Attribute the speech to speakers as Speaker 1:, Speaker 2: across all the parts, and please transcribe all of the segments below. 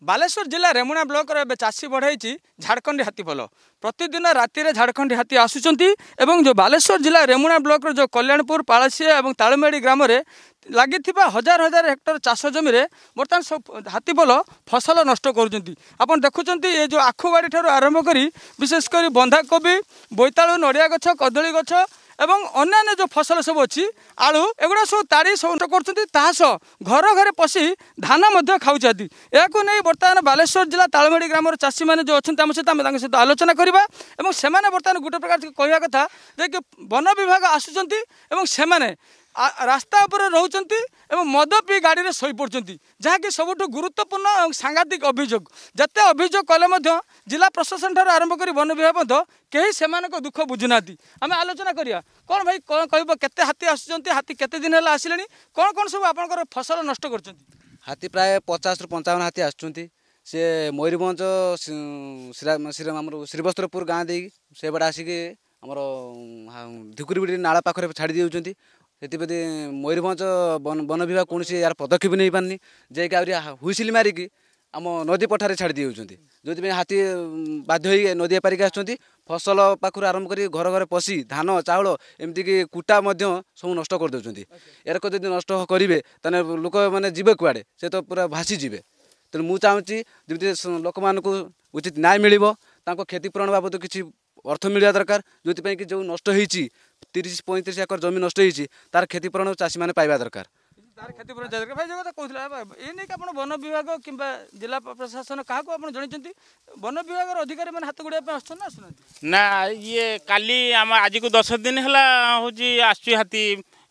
Speaker 1: ବାଲେଶ୍ୱର ଜିଲ୍ଲା ରେମୁଣା ବ୍ଲକର ଏବେ ଚାଷୀ ବଢ଼ାଇଛି ଝାଡ଼ଖଣ୍ଡ ହାତୀ ପୋଲ ପ୍ରତିଦିନ ରାତିରେ ଝାଡ଼ଖଣ୍ଡ ହାତୀ ଆସୁଛନ୍ତି ଏବଂ ଯେଉଁ ବାଲେଶ୍ୱର ଜିଲ୍ଲା ରେମୁଣା ବ୍ଲକର ଯେଉଁ କଲ୍ୟାଣପୁର ପାଳସିଆ ଏବଂ ତାଳମେଡ଼ି ଗ୍ରାମରେ ଲାଗିଥିବା ହଜାର ହଜାର ହେକ୍ଟର ଚାଷ ଜମିରେ ବର୍ତ୍ତମାନ ସବୁ ହାତୀ ପୋଲ ଫସଲ ନଷ୍ଟ କରୁଛନ୍ତି ଆପଣ ଦେଖୁଛନ୍ତି ଏ ଯେଉଁ ଆଖୁବାଡ଼ି ଠାରୁ ଆରମ୍ଭ କରି ବିଶେଷ କରି ବନ୍ଧାକୋବି ବୋଇତାଳୁ ନଡ଼ିଆ ଗଛ କଦଳୀ ଗଛ এবং অন্যান্য যে ফসল সব অছি আলু এগুলা সব তাড়ি সৌন্ড করছেন তাহা সহ ঘর ঘরে পশি ধান মধ্যে খাওছেন এখন নেই বর্তমান বালেশ্বর জেলা তালমেড়ি গ্রামের চাষী মানে যে অনেক আমার সহ আমি তাঁর সহ আলোচনা করা এবং সে বর্তমানে গোটে প্রকার কহা কথা যে বন বিভাগ আসুচার এবং সে रास्तापि मद पि गाडी सैपडु जहाँकि सबुठु गुरुत्वपूर्ण साङ्घातिक अभियु जे अभियोग कले म जिल्ला प्रशासन आरंभ आरम्भक वन विभाग म केही समाको दुःख बुझुँदै आम आलोचना कन् भाइ कते हाती आसु हाती केतेदिन आसि सब आपणको फसल नष्ट गर्छ
Speaker 2: हाती पचास रु पचवन हाती आसुन्छ सि मयरभज श्रीबस्त्रपुर गाँदै सडा आसकिम ढिकुरबुडी नालापा छाडिदे हुन्छ त्यतिप्रति मयरभञ्ज बन विभाग किसिम यहाँ पदक्षेपारि जा आउरी हुइस मारिक आम नदी पठाएर छाडिदिन्छ जोप बाध्यह नदी पारिक आ फसल पाखु आरम्भर पशि धान चाउल एमतिटा सब नष्ट लोक याक जि नष्टे त लोके जे कुडे सुर भासिज्य तिमी लोक म उचित न्याय मियो त बाबद्ध अर्थ मिला दरकार जोपि जो नष्टि তিরিশ পঁয়ত্রিশ একর জমি নষ্ট হয়েছে তার ক্ষতিপূরণ চাষীমানে পাইবা দরকার
Speaker 1: তার ক্ষতিপূরণ চাইদেবে ভাই যে কথা কହୁଥିଲେ ଏ ନେଇକି ଆପଣ ବନ ବିଭାଗ କିମ୍ବା ଜିଲ୍ଲା ପ୍ରଶାସନ କାହାକୁ ଆପଣ ଜଣେଇଛନ୍ତି ବନ ବିଭାଗର ଅଧିକାରୀ ମାନେ ହାତ ଗୋଡ଼ିବା ପାଇଁ ଆସୁଛନ୍ତି ନା ଆସୁନାହାନ୍ତି ନା ଇଏ କାଲି ଆମ ଆଜିକୁ ଦଶ ଦିନ ହେଲା ହେଉଛି ଆସୁଛି ହାତୀ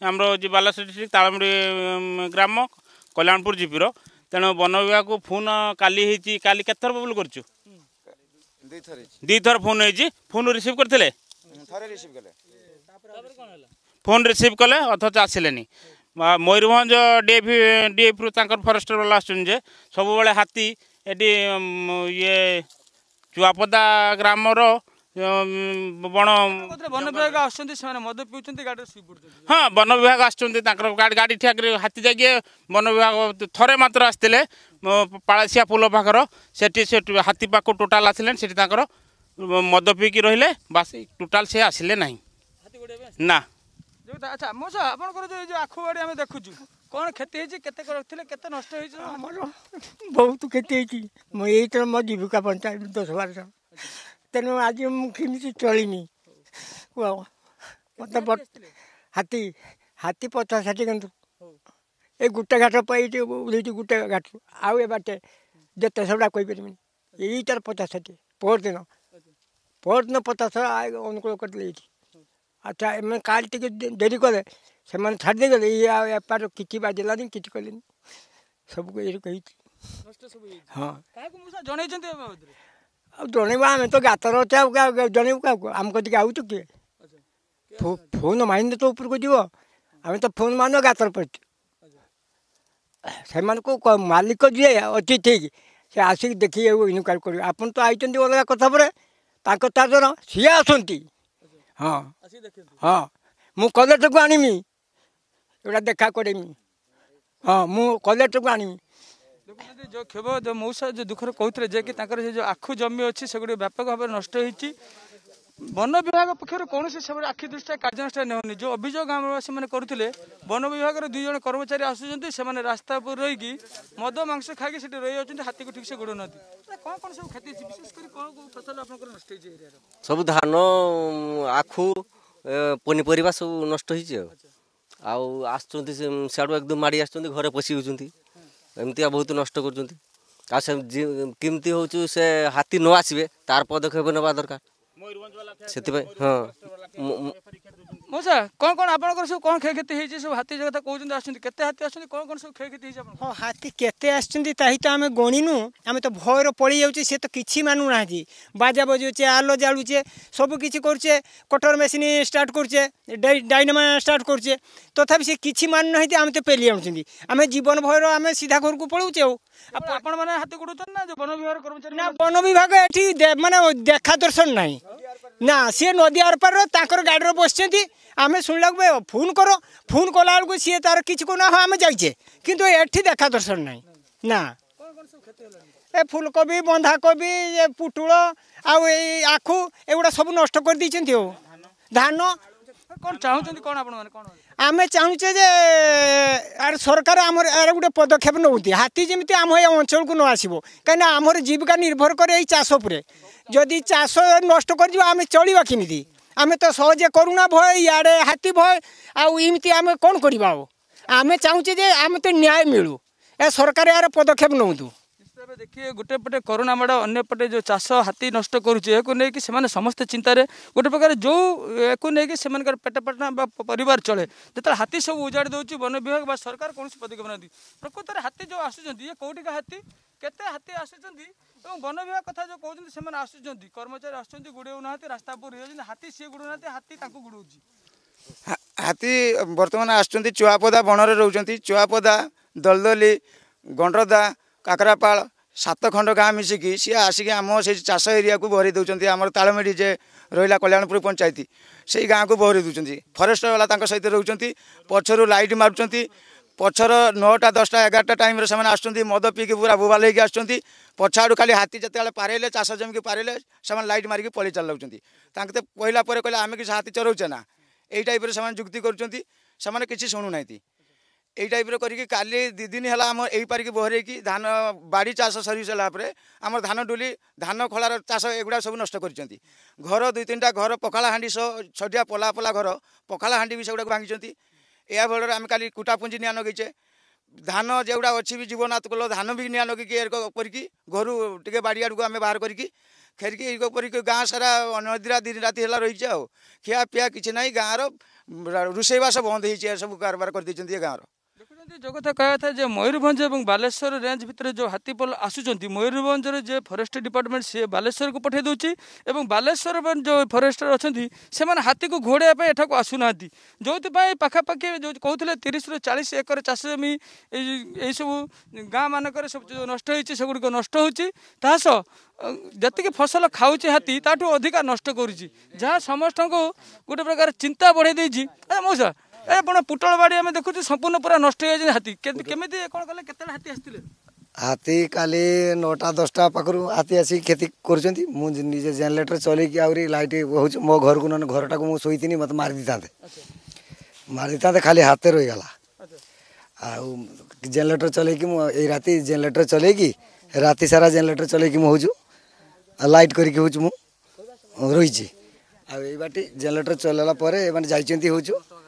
Speaker 1: ଆମର ହେଉଛି ବାଲେଶ୍ୱର ଡିଷ୍ଟ୍ରିକ୍ଟ ତାଳମୁଣ୍ଡି ଗ୍ରାମ କଲ୍ୟାଣପୁର ଜିପିର ତେଣୁ ବନ ବିଭାଗକୁ ଫୋନ୍ କାଲି ହେଇଛି କାଲି କେତେଥର ବବୁଲ କରିଛୁ ଦୁଇଥର ଦୁଇଥର ଫୋନ୍ ହେଇଛି ଫୋନ୍ ରିସିଭ୍ କରିଥିଲେ ଥରେ ରିସିଭ୍ କଲେ ଫୋନ୍ ରିସିଭ୍ କଲେ ଅଥଚ ଆସିଲେନି ମୟୂରଭଞ୍ଜ ଡିଏଫି ଡିଏଫିରୁ ତାଙ୍କର ଫରେଷ୍ଟର ବାଲା ଆସୁଛନ୍ତି ଯେ ସବୁବେଳେ ହାତୀ ଏଠି ଇଏ ଚୁଆପଦା ଗ୍ରାମର ବଣ ବନ ବିଭାଗ ଆସୁଛନ୍ତି ସେମାନେ ମଦ ପିଉଛନ୍ତି ଗାଡ଼ିରେ ଶୋଇ ପଡ଼ୁଛନ୍ତି ହଁ ବନ ବିଭାଗ ଆସୁଛନ୍ତି ତାଙ୍କର ଗାଡ଼ି ଗାଡ଼ି ଠିଆକରି ହାତୀ ଯାଇକି ବନ ବିଭାଗ ଥରେ ମାତ୍ର ଆସିଥିଲେ ପାଳସିଆ ପୋଲ ପାଖର ସେଠି ସେ ହାତୀ ପାଖକୁ ଟୋଟାଲ ଆସିଲେ ସେଠି ତାଙ୍କର ମଦ ପିଇକି ରହିଲେ ବାସ୍ ଟୋଟାଲ ସେ ଆସିଲେ ନାହିଁ ନା ଆଚ୍ଛା ମୋ ସାର୍ ଆପଣଙ୍କର ଯୋଉ ଯୋଉ ଆଖୁ ବାଡ଼ି ଆମେ ଦେଖୁଛୁ କଣ କ୍ଷତି ହେଇଛି କେତେ ରଖିଥିଲେ କେତେ ନଷ୍ଟ ହେଇଛି ଆମର
Speaker 3: ବହୁତ କ୍ଷତି ହେଇଛି ମୁଁ ଏଇଥର ମୋ ଜୀବିକା ବଞ୍ଚାଇବି ଦଶ ବାର ଜଣ ତେଣୁ ଆଜି ମୁଁ କେମିତି ଚଳିମି ମୋତେ ହାତୀ ହାତୀ ପଚାଶ ଷାଠିଏ କିନ୍ତୁ ଏ ଗୋଟେ ଘାଟ ପାଇଛି ଉଧେଇଛି ଗୋଟେ ଘାଟରୁ ଆଉ ଏ ବାଟେ ଯେତେ ସେଗୁଡ଼ା କହିପାରିବିନି ଏଇଟାର ପଚାଶ ଷାଠିଏ ପହରଦିନ ପହରଦିନ ପଚାଶ ଅନୁକୂଳ କରିଦେଲେ ଏଇଠି ଆଚ୍ଛା ଏମାନେ କାଲି ଟିକେ ଡେରି କଲେ ସେମାନେ ଛାଡ଼ି ଦେଇଗଲେ ଇଏ ଆଉ ବେପାର କିଛି ବାଜିଲାନି କିଛି କଲେନି ସବୁ ହେଇଛି ହଁ ଜଣେଇଛନ୍ତି ଆଉ ଜଣେଇବା ଆମେ ତ ଗାତରେ ଅଛେ ଆଉ ଜଣେଇବୁ କାହାକୁ ଆମ କତିକି ଆଉଛୁ କିଏ ଫୋନ୍ ମାଇନେ ତ ଉପରକୁ ଯିବ ଆମେ ତ ଫୋନ୍ ମାନ ଗାତରେ ପଡ଼ିଛୁ ସେମାନଙ୍କୁ ମାଲିକ ଯିଏ ଅଛି ଠିକ୍ ସେ ଆସିକି ଦେଖିକି ଇନକ୍ୱାରି କରିବେ ଆପଣ ତ ଆଇଛନ୍ତି ଅଲଗା କଥା ପରେ ତାଙ୍କ ଚାରିଜଣ ସିଏ ଆସନ୍ତି ହଁ ହଁ ମୁଁ କଲେକ୍ଟରକୁ ଆଣିମି ଏଗୁଡ଼ା ଦେଖା କରିମି ହଁ ମୁଁ କଲେକ୍ଟରକୁ ଆଣିମି
Speaker 1: ଲୋକମାନେ ଯେଉଁ କ୍ଷୋଭ ଯେଉଁ ମଉସା ଯେଉଁ ଦୁଃଖରେ କହୁଥିଲେ ଯେ କି ତାଙ୍କର ସେ ଯେଉଁ ଆଖୁ ଜମି ଅଛି ସେଗୁଡ଼ିକ ବ୍ୟାପକ ଭାବରେ ନଷ୍ଟ ହେଇଛି বন বিভাগ পক্ষর কৌশি সেভাবে আখি দৃষ্টি কার্যানুষ্ঠান নেওয়া যে অভিযোগ গ্রামবাসী মানে করুলে বন বিভাগের দুই জন কর্মচারী আসুচার সে রাস্তা উপরে রয়েকি মদ মাংস খাই সেটি রয়ে যাচ্ছেন হাতী ঠিক সে গোড় না কম কম সব ক্ষতি বিশেষ করে কম ফসল আপনার নষ্ট হয়েছে এরিয়ার
Speaker 3: সব ধান আখু পনিপরিবা সব নষ্ট হয়েছে ଆଉ ଆସୁଛନ୍ତି ସିଆଡ଼ୁ ଏକଦମ ମାଡ଼ି ଆସୁଛନ୍ତି ଘରେ ପଶି ହେଉଛନ୍ତି ଏମିତିଆ ବହୁତ ନଷ୍ଟ କରୁଛନ୍ତି ଆଉ ସେ
Speaker 1: କେମିତି ହେଉଛୁ ସେ ହାତୀ ନ ଆସିବେ ତାର ପଦକ୍ଷେପ ନେବା ଦରକାର
Speaker 3: ସେଥିପାଇଁ ହଁ
Speaker 1: মଉସା କ'ଣ କ'ଣ ଆପଣଙ୍କର ସବୁ କ'ଣ କ୍ଷୟକ୍ଷତି ହେଇଛି ସବୁ ହାତୀ ଯେଉଁ କଥା କହୁଛନ୍ତି ଆସୁଛନ୍ତି କେତେ ହାତୀ ଆସୁଛନ୍ତି କ'ଣ କ'ଣ ସବୁ କ୍ଷୟକ୍ଷତି ହେଇଛି ଆପଣ ହଁ
Speaker 3: ହାତୀ କେତେ ଆସୁଛନ୍ତି ତାହି ତ ଆମେ ଗଣିନୁ ଆମେ ତ ଭୟର ପଳେଇ ଯାଉଛେ ସେ ତ କିଛି ମାନୁନାହାନ୍ତି ବାଜା ବଜାଉଛେ ଆଲୋ ଜାଳୁଛେ ସବୁ କିଛି କରୁଛେ କଟର ମେସିନ୍ ଷ୍ଟାର୍ଟ କରୁଛେ ଡାଇନାମା ଷ୍ଟାର୍ଟ କରୁଛେ ତଥାପି ସେ କିଛି ମାନୁନାହାନ୍ତି ଆମେ ତ ପେଲି ଆଣୁଛନ୍ତି ଆମେ ଜୀବନ ଭୟର ଆମେ ସିଧା ଘରକୁ ପଳାଉଛେ ଆଉ
Speaker 1: ଆପଣମାନେ ହାତୀ ଗୋଡ଼ଉଛନ୍ତି ନା ବନ ବିଭାଗ କର୍ମଚାରୀ
Speaker 3: ନା ବନ ବିଭାଗ ଏଠି ମାନେ ଦେଖା ଦର୍ଶନ ନାହିଁ ନା ସିଏ ନଦୀ ଆରପାର ତାଙ୍କର ଗାଡ଼ିରେ ବସିଛନ୍ତି ଆମେ ଶୁଣିଲାକୁ ଫୋନ୍ କର ଫୋନ୍ କଲାବେଳକୁ ସିଏ ତାର କିଛି କହୁନା ହଁ ଆମେ ଯାଇଛେ କିନ୍ତୁ ଏଠି ଦେଖା ଦର୍ଶନ ନାହିଁ ନା ଏ ଫୁଲକୋବି ବନ୍ଧାକୋବି ଏ ପୁଟୁଳ ଆଉ ଏଇ ଆଖୁ ଏଗୁଡ଼ା ସବୁ ନଷ୍ଟ କରିଦେଇଛନ୍ତି ଆଉ ଧାନ କ'ଣ ଚାହୁଁଛନ୍ତି କ'ଣ ଆପଣମାନେ କ'ଣ ଆମେ ଚାହୁଁଛେ ଯେ ଆରେ ସରକାର ଆମର ଏହାର ଗୋଟେ ପଦକ୍ଷେପ ନେଉଛନ୍ତି ହାତୀ ଯେମିତି ଆମ ଏ ଅଞ୍ଚଳକୁ ନ ଆସିବ କାହିଁକିନା ଆମର ଜୀବିକା ନିର୍ଭର କରେ ଏଇ ଚାଷ ଉପରେ ଯଦି ଚାଷ ନଷ୍ଟ କରିଯିବ ଆମେ ଚଳିବା କେମିତି ଆମେ ତ ସହଜେ କରୁନା ଭୟ ଇଆଡ଼େ ହାତୀ ଭୟ ଆଉ ଏମିତି ଆମେ କ'ଣ କରିବା ଆଉ ଆମେ ଚାହୁଁଛେ ଯେ ଆମେ ତ ନ୍ୟାୟ ମିଳୁ ଏ ସରକାର ଏହାର ପଦକ୍ଷେପ ନିଅନ୍ତୁ
Speaker 1: देखिए गोटे पटे करोना मेड़ अन्य पटे जो चाष हाथी नष्ट करके समस्त चिंतार गोटे प्रकार जो या कि पेट पटना पर चले जो हाथी सब उजाड़ दौर वन विभाग व सरकार कौन से पदकेप ना प्रकृत हाथी जो आसुच्च ये कौटिका हाथी केते हाथी आसुच्चे वन विभाग कथा जो कहते हैं आसुच्च कर्मचारी आस गुड़ ना रास्ता पर हाथी सी गुड़ ना हाथी गुड़ाऊँच
Speaker 2: हाथी बर्तमान आसुँच चुआपदा बणरे रोच चुआपदा दलदली गंडदा काकरापाड़ সাত খণ্ড গাঁ মিশিকি সি আসিকি আম সেই চাষ এরিয়াকে বহরাই দেউଛନ୍ତି আমার তালমেড়ি যে রহিলা কল্যাণপুর পঞ্চায়েত সেই গাঁকু বহরাই দেউଛନ୍ତି ফরেস্টবালা তাঙ্ক সহিত রহুচন্তি পছরু লাইট মারুচন্তি পছর নটা দশটা এগারোটা টাইমরে সেমানে আসছন্তি মদ পিকি পুরা বুবাল হইকি আসছন্তি পছ আড়ু খালি হাতি যেতবেলে পারেলে চাষ জমিকে পারেলে সেমানে লাইট মারিকি পলি চালাউচন্তি তাঙ্কে কহিলা পরে কহিলা আমি কিছু হাতি চরৌছে না এই টাইপের সেমানে যুক্তি করুচন্তি সেমানে কিছু শুণু নাইতি এই টাইপর করি কালি দুই দিন হল আমার এই পারিকি বহরাইকি ধান বাড়ি চাষ সরি সারা পরে আমার ধান ডুলি ধান খোলার চাষ এগুলা সব নষ্ট করছেন ঘর দুই তিনটা ঘর পখালা হাঁডি ছটিয়া পলা পলা ঘর পখালা হাঁডি বি সেগুলা ভাঙিছেন ଏହା ଫଳରେ ଆମେ କାଲି କୁଟାପୁଞ୍ଜି ନିଆଁ ଲଗେଇଛେ ଧାନ ଯେଉଁଗୁଡ଼ା ଅଛି ବି ଜୀବନାତ୍କଲ ଧାନ ବି ନିଆଁ ଲଗେଇକି ଏ କରିକି ଘରୁ ଟିକେ ବାଡ଼ି ଆଡ଼କୁ ଆମେ ବାହାର କରିକି ଖେରିକି ଏ କରିକି ଗାଁ ସାରା ଅନଧିରା ଦିନ ରାତି ହେଲା ରହିଛେ ଆଉ ଖିଆପିଆ କିଛି ନାହିଁ ଗାଁର ରୋଷେଇବାସ ବନ୍ଦ ହେଇଛି ଏସବୁ କାରବାର କରିଦେଇଛନ୍ତି ଏ ଗାଁର
Speaker 1: କଥା କହିବା ଯେ ମୟୂରଭଞ୍ଜ ଏବଂ ବାଲେଶ୍ୱର ରେଞ୍ଜ ଭିତରେ ଯେଉଁ ହାତୀପଲ ଆସୁଛନ୍ତି ମୟୂରଭଞ୍ଜରେ ଯେ ଫରେଷ୍ଟ ଡିପାର୍ଟମେଣ୍ଟ ସିଏ ବାଲେଶ୍ୱରକୁ ପଠାଇ ଦେଉଛି ଏବଂ ବାଲେଶ୍ୱର ଯେଉଁ ଫରେଷ୍ଟର ଅଛନ୍ତି ସେମାନେ ହାତୀକୁ ଘୋଡ଼ାଇବା ପାଇଁ ଏଠାକୁ ଆସୁନାହାନ୍ତି ଯେଉଁଥିପାଇଁ ପାଖାପାଖି ଯେଉଁ କହୁଥିଲେ ତିରିଶରୁ ଚାଳିଶ ଏକର ଚାଷ ଜମି ଏଇ ଏଇସବୁ ଗାଁମାନଙ୍କରେ ସବୁ ଯେଉଁ ନଷ୍ଟ ହେଇଛି ସେଗୁଡ଼ିକ ନଷ୍ଟ ହେଉଛି ତାହା ସହ ଯେତିକି ଫସଲ ଖାଉଛି ହାତୀ ତାଠୁ ଅଧିକା ନଷ୍ଟ କରୁଛି ଯାହା ସମସ୍ତଙ୍କୁ ଗୋଟେ ପ୍ରକାର ଚିନ୍ତା ବଢ଼େଇ ଦେଇଛି ଆଜ୍ଞା ମଉସା ଏ ଆପଣ ପୁଟଳ ବାଡ଼ି ଆମେ ଦେଖୁଛୁ ସମ୍ପୂର୍ଣ୍ଣ ପୁରା ନଷ୍ଟ ହେଇଯାଉଛନ୍ତି ହାତୀ କେମିତି କେମିତି କ'ଣ କଲେ କେତେବେଳେ ହାତୀ
Speaker 3: ଆସିଥିଲେ ହାତୀ କାଲି ନଅଟା ଦଶଟା ପାଖରୁ ହାତୀ ଆସିକି କ୍ଷତି କରୁଛନ୍ତି ମୁଁ ନିଜେ ଜେନେରେଟର ଚଲେଇକି ଆହୁରି ଲାଇଟ୍ ହେଉଛି ମୋ ଘରକୁ ନହେଲେ ଘରଟାକୁ ମୁଁ ଶୋଇଥିନି ମୋତେ ମାରିଦେଇଥାନ୍ତେ ମାରିଦେଇଥାନ୍ତେ ଖାଲି ହାତେ ରହିଗଲା ଆଉ ଜେନେରେଟର ଚଲେଇକି ମୁଁ ଏଇ ରାତି ଜେନେରେଟର ଚଲେଇକି ରାତି ସାରା ଜେନେରେଟର ଚଲେଇକି ମୁଁ ହେଉଛୁ ଲାଇଟ୍ କରିକି ହେଉଛୁ ମୁଁ ରହିଛି ଆଉ ଏଇ ବାଟି ଜେନେରେଟର ଚଲେଇଲା ପରେ ଏମାନେ ଯାଇଛନ୍ତି ହେଉଛୁ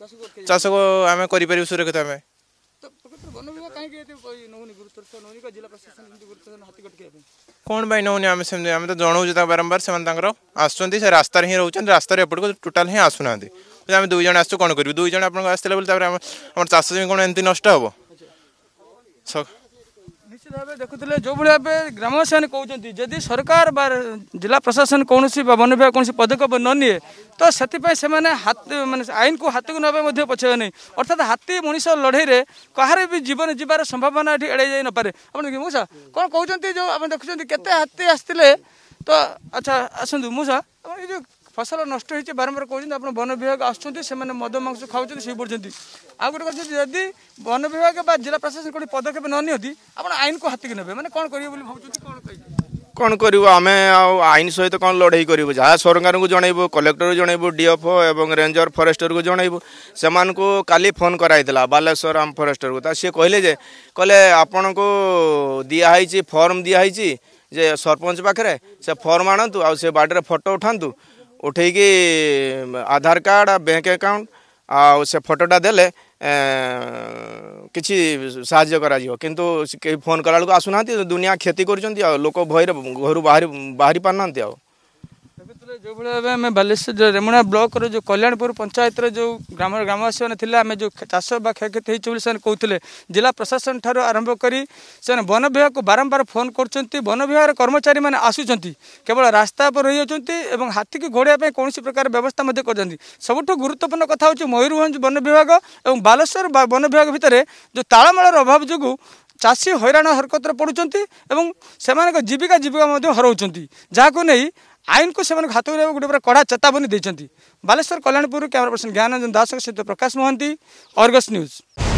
Speaker 3: ଚାଷକୁ ଆମେ କରିପାରିବୁ ସୁରକ୍ଷିତ ଆମେ କ'ଣ ପାଇଁ ନେଉନି ଆମେ ସେମିତି ଆମେ ତ ଜଣାଉଛୁ ତାଙ୍କୁ ବାରମ୍ବାର ସେମାନେ ତାଙ୍କର ଆସୁଛନ୍ତି ସେ ରାସ୍ତାରେ ହିଁ ରହୁଛନ୍ତି ରାସ୍ତାରେ ଏପଟକୁ ଟୋଟାଲ ହିଁ ଆସୁନାହାନ୍ତି ଆମେ ଦୁଇ ଜଣ ଆସୁଛୁ କ'ଣ କରିବୁ ଦୁଇ ଜଣ ଆପଣଙ୍କୁ ଆସିଥିଲେ ବୋଲି ତାପରେ ଆମର ଚାଷ ଜମି କ'ଣ ଏମିତି ନଷ୍ଟ ହେବ
Speaker 1: ভাবে দেখুলে যেভাবে ভাবে গ্রামবাসী কৌন যদি সরকার বা জেলা প্রশাসন কৌশি বা বন বিভাগ কৌশি পদক্ষেপ নিয়ে তো সেপাই সে মানে আইনকু হাতকু নেওয়া মধ্যে পছাইবে না অর্থাৎ হাতি মানুষ লড়াইরে কাহার বি জীবন যাবার সম্ভাবনা এটি এড়াই যাই নপরে আপনার মূষা কোণ কৌন যে আপনি দেখুছেন কেতে হাতি আসলে তো আচ্ছা আসন্তু মূষা এই যে ফসল নষ্ট হয়েছে বারম্বার কৌন আপনার বন বিভাগ আসছেন সে মদ মাংস খাওছেন সেই পড়ছেন আউ গোটে কথা যদি বন বিভাগ বা জেলা প্রশাসন কোটি পদক্ষেপ ন নিহতি আপনার আইনকু হাতিকি নেবে মানে কোণ করবে বলে ভাবছেন
Speaker 2: কোণ কহিবে କ'ଣ କରିବୁ ଆମେ ଆଉ ଆଇନ ସହିତ କ'ଣ ଲଢ଼େଇ କରିବୁ ଯାହା ସରକାରଙ୍କୁ ଜଣାଇବୁ କଲେକ୍ଟରକୁ ଜଣାଇବୁ ଡିଏଫ୍ଓ ଏବଂ ରେଞ୍ଜର ଫରେଷ୍ଟରକୁ ଜଣାଇବୁ ସେମାନଙ୍କୁ କାଲି ଫୋନ୍ କରାହେଇଥିଲା ବାଲେଶ୍ୱର ଆମ ଫରେଷ୍ଟରକୁ ତା ସିଏ କହିଲେ ଯେ କହିଲେ ଆପଣଙ୍କୁ ଦିଆହେଇଛି ଫର୍ମ ଦିଆହେଇଛି ଯେ ସରପଞ୍ଚ ପାଖରେ ସେ ଫର୍ମ ଆଣନ୍ତୁ ଆଉ ସେ ବାଡ଼ିରେ ଫଟୋ ଉଠାନ୍ତୁ उठे कि आधार कार्ड बैंक अकाउंट आ से फोटोटा दे कि साज्य फोन कला बेलू आसुना दुनिया क्षति कर लोक भय घर बाहरी बाहरी पार ना आ
Speaker 1: ଯେଉଁଭଳି ଭାବେ ଆମେ ବାଲେଶ୍ୱର ଯେଉଁ ରେମୁଣା ବ୍ଲକର ଯେଉଁ କଲ୍ୟାଣପୁର ପଞ୍ଚାୟତର ଯେଉଁ ଗ୍ରାମର ଗ୍ରାମବାସୀମାନେ ଥିଲେ ଆମେ ଯେଉଁ ଚାଷ ବା କ୍ଷୟକ୍ଷତି ହେଇଛି ବୋଲି ସେମାନେ କହୁଥିଲେ ଜିଲ୍ଲା ପ୍ରଶାସନ ଠାରୁ ଆରମ୍ଭ କରି ସେମାନେ ବନ ବିଭାଗକୁ ବାରମ୍ବାର ଫୋନ୍ କରୁଛନ୍ତି ବନ ବିଭାଗର କର୍ମଚାରୀମାନେ ଆସୁଛନ୍ତି କେବଳ ରାସ୍ତା ଉପରେ ରହିଯାଉଛନ୍ତି ଏବଂ ହାତୀକୁ ଘୋଡ଼ାଇବା ପାଇଁ କୌଣସି ପ୍ରକାର ବ୍ୟବସ୍ଥା ମଧ୍ୟ କରୁଛନ୍ତି ସବୁଠୁ ଗୁରୁତ୍ୱପୂର୍ଣ୍ଣ କଥା ହେଉଛି ମୟୂରଭଞ୍ଜ ବନ ବିଭାଗ ଏବଂ ବାଲେଶ୍ୱର ବନ ବିଭାଗ ଭିତରେ ଯେଉଁ ତାଳମେଳର ଅଭାବ ଯୋଗୁଁ ଚାଷୀ ହଇରାଣ ହରକତରେ ପଡ଼ୁଛନ୍ତି ଏବଂ ସେମାନଙ୍କ ଜୀବିକା ଜୀବିକା ମଧ୍ୟ ହରାଉଛନ୍ତି ଯାହାକୁ ନେଇ आइनको हातको नाको गएर कडा चेतावनी बालेर कल्याणपुर क्यमेरा पर्सन ज्ञानरञ्जन दासको सहित प्रकाश महान्त अर्गस न्यूज.